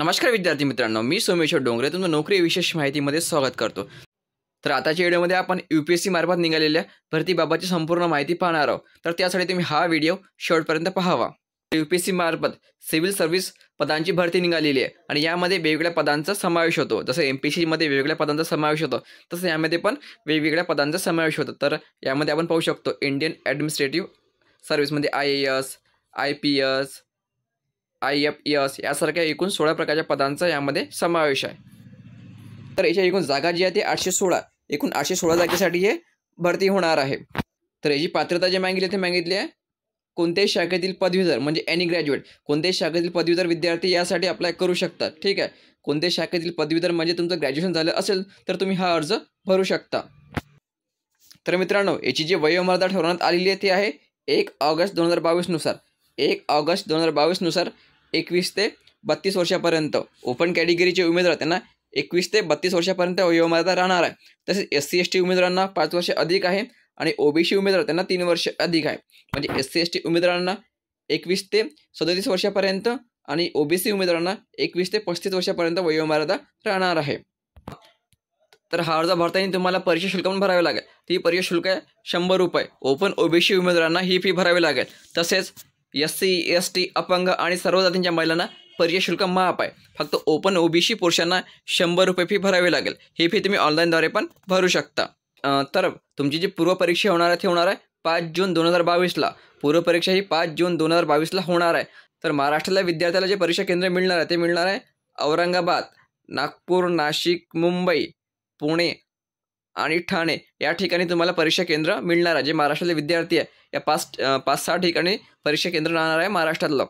नमस्कार विद्यार्थी मित्रांनो मी सोमेश्वर डोंगरे तुमचं नोकरी विशेष माहितीमध्ये स्वागत करतो तर आताच्या व्हिडिओमध्ये आपण यू पी एस सी मार्फत निघालेल्या भरतीबाबतची संपूर्ण माहिती पाहणार आहोत तर त्यासाठी तुम्ही हा व्हिडिओ शेवटपर्यंत पाहावा यू पी एस सी मार्फत सिव्हिल सर्व्हिस पदांची भरती निघालेली आहे आणि यामध्ये वेगवेगळ्या पदांचा समावेश होतो जसं एम पी सीमध्ये वेगवेगळ्या पदांचा समावेश होतो तसं यामध्ये पण वेगवेगळ्या पदांचा समावेश होतो तर यामध्ये आपण पाहू शकतो इंडियन ॲडमिनिस्ट्रेटिव्ह सर्व्हिसमध्ये I A S I P S I F S यासारख्या एकूण सोळा प्रकारच्या पदांचा यामध्ये समावेश आहे तर याच्या एकूण जागा जी आहे ती आठशे सोळा एकूण आठशे सोळा जागेसाठी हे भरती होणार आहे तर याची पात्रता जी मागितली ते मागितली आहे कोणत्याही शाखेतील पदवीधर म्हणजे एनी ग्रॅज्युएट कोणत्याही शाखेतील पदवीधर विद्यार्थी यासाठी अप्लाय करू शकतात ठीक आहे कोणत्याही शाखेतील पदवीधर म्हणजे तुमचं ग्रॅज्युएशन झालं असेल तर तुम्ही हा अर्ज भरू शकता तर मित्रांनो याची जी वयोमर्यादा ठरवण्यात आलेली आहे ती आहे एक ऑगस्ट दोन हजार बावीसनुसार एक ऑगस्ट दोन हजार बावीसनुसार एकवीस ते बत्तीस वर्षापर्यंत ओपन कॅटेगरीचे उमेदवार त्यांना एकवीस ते बत्तीस वर्षापर्यंत वयोमर्यादा राहणार आहे तसेच एस सी एस टी उमेदवारांना पाच वर्ष अधिक आहे आणि ओबीसी उमेदवार त्यांना तीन वर्ष अधिक आहे म्हणजे एस सी एस टी उमेदवारांना एकवीस ते सदतीस वर्षापर्यंत आणि ओबीसी उमेदवारांना एकवीस ते पस्तीस वर्षापर्यंत वयोमर्यादा राहणार आहे तर हा अर्ज भरताना तुम्हाला परीक्षा शुल्क पण भरावे लागेल ती परीक्षा शुल्क आहे शंभर रुपये ओपन ओबीसी उमेदवारांना ही फी भरावी लागेल तसेच एस सी एस टी अपंग आणि सर्व जातींच्या महिलांना पर्याय शुल्क माफ आहे फक्त ओपन ओबीसी पुरुषांना शंभर रुपये फी भरावी लागेल ही फी तुम्ही ऑनलाईनद्वारे पण भरू शकता तर तुमची जी पूर्वपरीक्षा होणार आहे ती होणार आहे पाच जून दोन हजार बावीसला पूर्वपरीक्षा ही पाच जून दोन हजार बावीसला होणार आहे तर महाराष्ट्रातल्या विद्यार्थ्याला जे परीक्षा केंद्र मिळणार आहे ते मिळणार आहे औरंगाबाद नागपूर नाशिक मुंबई पुणे आणि ठाणे या ठिकाणी तुम्हाला परीक्षा केंद्र मिळणार आहे जे महाराष्ट्रातले विद्यार्थी आहे या पाच पाच सहा ठिकाणी परीक्षा केंद्र राहणार आहे महाराष्ट्रातलं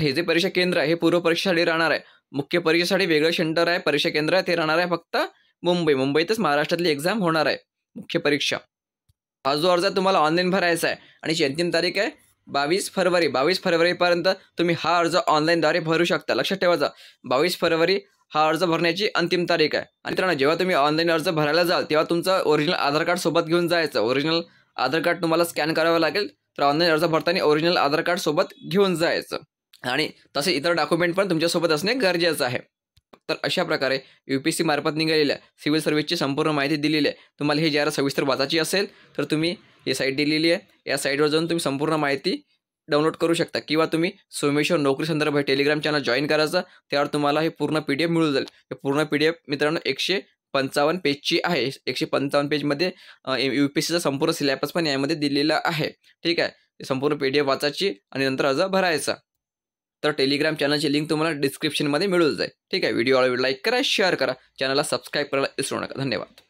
हे जे परीक्षा केंद्र आहे हे पूर्व परीक्षेसाठी राहणार आहे मुख्य परीक्षेसाठी वेगळं सेंटर आहे परीक्षा केंद्र आहे ते राहणार आहे फक्त मुंबई मुंबईतच महाराष्ट्रातली एक्झाम होणार आहे मुख्य परीक्षा हा जो अर्ज तुम्हाला ऑनलाईन भरायचा आहे आणि अंतिम तारीख आहे बावीस फरवरी बावीस फरवरीपर्यंत तुम्ही हा अर्ज ऑनलाईनद्वारे भरू शकता लक्षात ठेवायचा बावीस फरवरी हा अर्ज भरण्याची अंतिम तारीख आहे आणि मित्रांनो जेव्हा तुम्ही ऑनलाईन अर्ज भरायला जाल तेव्हा तुमचं ओरिजिनल आधार कार्ड सोबत घेऊन जायचं ओरिजिनल आधार कार्ड तुम्हाला स्कॅन करावं लागेल तर ऑनलाईन अर्ज भरताना ओरिजिनल आधार कार्ड सोबत घेऊन जायचं आणि तसे इतर डॉक्युमेंट पण तुमच्यासोबत असणे गरजेचं आहे तर अशा प्रकारे यू पी सी मार्फत निघालेल्या सिव्हिल सर्व्हिसची संपूर्ण माहिती दिलेली आहे तुम्हाला ही जाहिरात सविस्तर वाचायची असेल तर तुम्ही ही साईट दिलेली आहे या साईटवर जाऊन तुम्ही संपूर्ण माहिती डाउनलोड करू शकता किंवा तुम्ही सोमेश्वर नोकरी संदर्भ हे टेलिग्राम चॅनल जॉईन करायचा त्यावर तुम्हाला हे पूर्ण पी डी एफ मिळून जाईल हे पूर्ण पी डी एफ मित्रांनो एकशे पंचावन्न पेजची आहे एकशे पंचावन्न पेजमध्ये यू पी सीचा संपूर्ण सिलेबस पण यामध्ये दिलेला आहे ठीक आहे संपूर्ण पी डी एफ वाचायची आणि नंतर अर्ज भरायचा तर टेलिग्राम चॅनलची लिंक तुम्हाला डिस्क्रिप्शनमध्ये मिळून जाईल ठीक आहे व्हिडिओ लाईक करा शेअर करा चॅनलला सबस्क्राईब करायला विसरू नका धन्यवाद